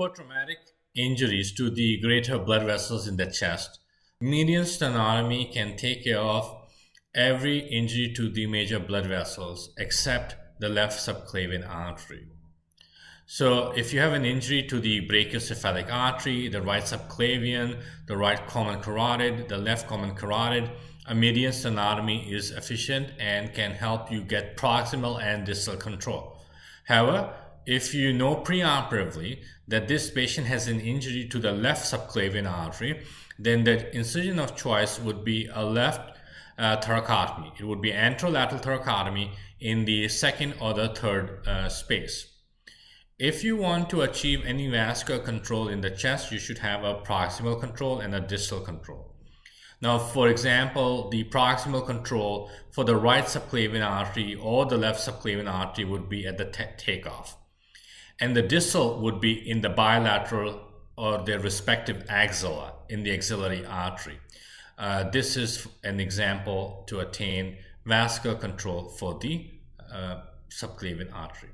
For traumatic injuries to the greater blood vessels in the chest, median sternotomy can take care of every injury to the major blood vessels except the left subclavian artery. So if you have an injury to the brachiocephalic artery, the right subclavian, the right common carotid, the left common carotid, a median sternotomy is efficient and can help you get proximal and distal control. However, if you know preoperatively that this patient has an injury to the left subclavian artery, then the incision of choice would be a left uh, thoracotomy. It would be anterolateral thoracotomy in the second or the third uh, space. If you want to achieve any vascular control in the chest, you should have a proximal control and a distal control. Now, for example, the proximal control for the right subclavian artery or the left subclavian artery would be at the takeoff and the distal would be in the bilateral or their respective axilla in the axillary artery. Uh, this is an example to attain vascular control for the uh, subclavian artery.